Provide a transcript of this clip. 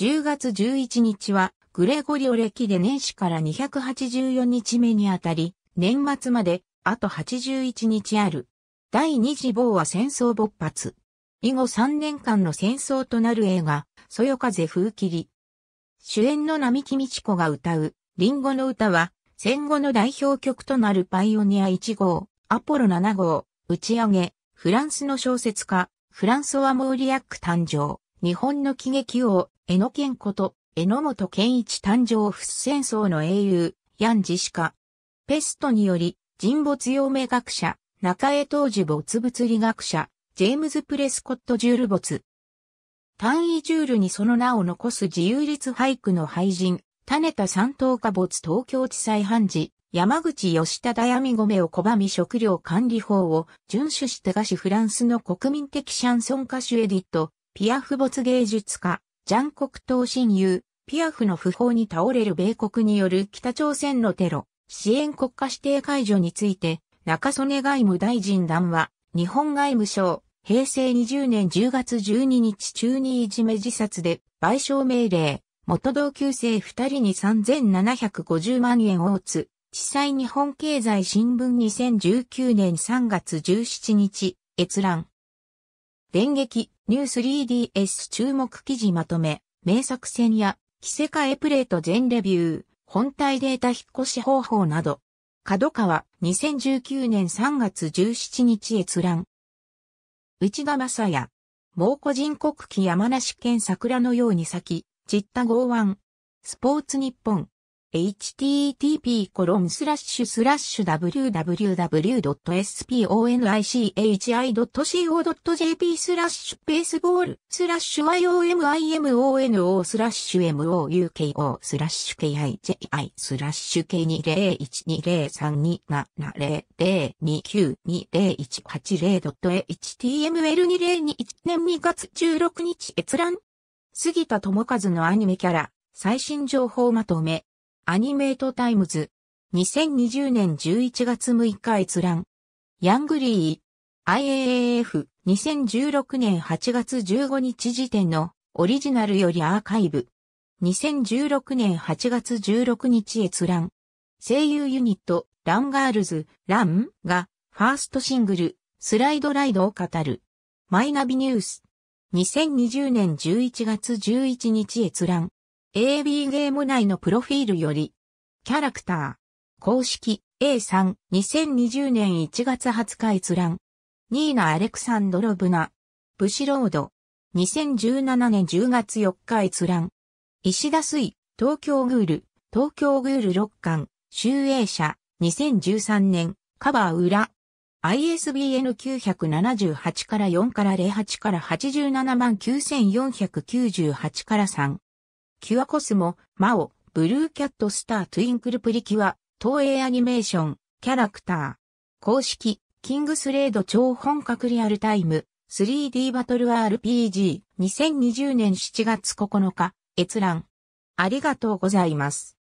10月11日は、グレゴリオ歴で年始から284日目にあたり、年末まで、あと81日ある。第二次防は戦争勃発。以後3年間の戦争となる映画、そよ風風切り。主演の並木道子が歌う、リンゴの歌は、戦後の代表曲となるパイオニア1号、アポロ7号、打ち上げ、フランスの小説家、フランソワ・モーリアック誕生、日本の喜劇王、江野健こと、江野本健一誕生不戦争の英雄、ヤンジシカ。ペストにより、人没陽明学者、中江当時没物理学者、ジェームズ・プレスコット・ジュール没。単位ジュールにその名を残す自由律俳句の俳人、種田三等家没東京地裁判事、山口吉田闇米を拒み食料管理法を遵守して菓子フランスの国民的シャンソン歌手エディット、ピアフ没芸術家、ジャン国党親友、ピアフの不法に倒れる米国による北朝鮮のテロ、支援国家指定解除について、中曽根外務大臣談話、日本外務省、平成20年10月12日中にいじめ自殺で賠償命令、元同級生2人に3750万円を打つ、地裁日本経済新聞2019年3月17日、閲覧。電撃、ニュース 3DS 注目記事まとめ、名作戦や、着せ替えプレート全レビュー、本体データ引っ越し方法など、角川、2019年3月17日閲覧。内田正也。蒙古人国旗山梨県桜のように咲き、散った剛腕。スポーツ日本。http://www.sponichi.co.jp スラッシュベースボールスラッシュ YOMIMONO スラッシュ MOUKO スラッシュ KIJI スラッシュ K2012727002920180.html2021 年2月16日閲覧杉田智和のアニメキャラ最新情報まとめアニメートタイムズ。2020年11月6日閲覧。ヤングリー。IAAF。2016年8月15日時点のオリジナルよりアーカイブ。2016年8月16日閲覧。声優ユニット、ランガールズ、ランが、ファーストシングル、スライドライドを語る。マイナビニュース。2020年11月11日閲覧。AB ゲーム内のプロフィールより、キャラクター、公式 A3、2020年1月20日閲覧、ニーナ・アレクサンドロブナ、ブシロード、2017年10月4日閲覧、石田水、東京グール、東京グール6巻、集英社、2013年、カバー裏、ISBN 978から4から08から87万9498から3。キュアコスモ、マオ、ブルーキャットスタートゥインクルプリキュア、東映アニメーション、キャラクター。公式、キングスレード超本格リアルタイム、3D バトル RPG、2020年7月9日、閲覧。ありがとうございます。